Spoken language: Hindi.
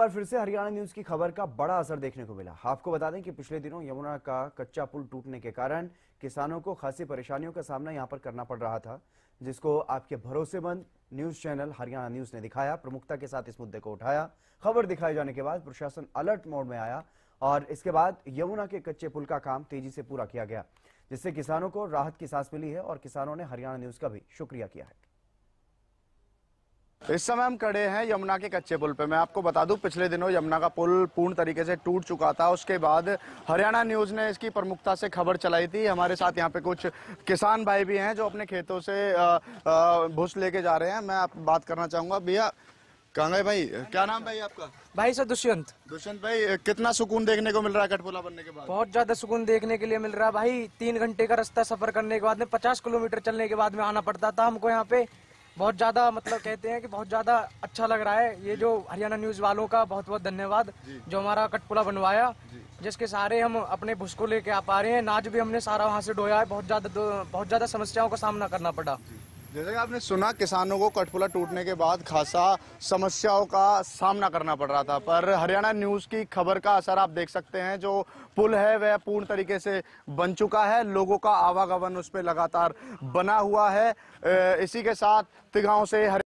पर फिर से हरियाणा न्यूज की खबर का बड़ा असर देखने को मिला आपको बता दें कि पिछले दिनों यमुना का कच्चा पुल टूटने के कारण किसानों को खासी परेशानियों का सामना यहां पर करना पड़ रहा था जिसको आपके भरोसेमंद न्यूज चैनल हरियाणा न्यूज ने दिखाया प्रमुखता के साथ इस मुद्दे को उठाया खबर दिखाए जाने के बाद प्रशासन अलर्ट मोड में आया और इसके बाद यमुना के कच्चे पुल का काम तेजी से पूरा किया गया जिससे किसानों को राहत की सांस मिली है और किसानों ने हरियाणा न्यूज का भी शुक्रिया किया है तो इस समय हम खड़े हैं यमुना के कच्चे पुल पे मैं आपको बता दूं पिछले दिनों यमुना का पुल पूर्ण तरीके से टूट चुका था उसके बाद हरियाणा न्यूज ने इसकी प्रमुखता से खबर चलाई थी हमारे साथ यहाँ पे कुछ किसान भाई भी हैं जो अपने खेतों से भूस लेके जा रहे हैं मैं आप बात करना चाहूंगा भैया कहाँ गए भाई क्या नाम भाई आपका भाई सर दुष्यंत दुष्यंत भाई कितना सुकून देखने को मिल रहा है कठपुला बनने के बाद बहुत ज्यादा सुकून देखने के लिए मिल रहा है भाई तीन घंटे का रास्ता सफर करने के बाद में पचास किलोमीटर चलने के बाद में आना पड़ता था हमको यहाँ पे बहुत ज़्यादा मतलब कहते हैं कि बहुत ज़्यादा अच्छा लग रहा है ये जो हरियाणा न्यूज़ वालों का बहुत बहुत धन्यवाद जो हमारा कटपुला बनवाया जिसके सारे हम अपने भूस को लेके आ पा रहे हैं नाच भी हमने सारा वहाँ से डोया है बहुत ज़्यादा बहुत ज़्यादा समस्याओं का सामना करना पड़ा जैसे कि आपने सुना किसानों को कठपुला टूटने के बाद खासा समस्याओं का सामना करना पड़ रहा था पर हरियाणा न्यूज़ की खबर का असर आप देख सकते हैं जो पुल है वह पूर्ण तरीके से बन चुका है लोगों का आवागमन उस पर लगातार बना हुआ है इसी के साथ तिगांव से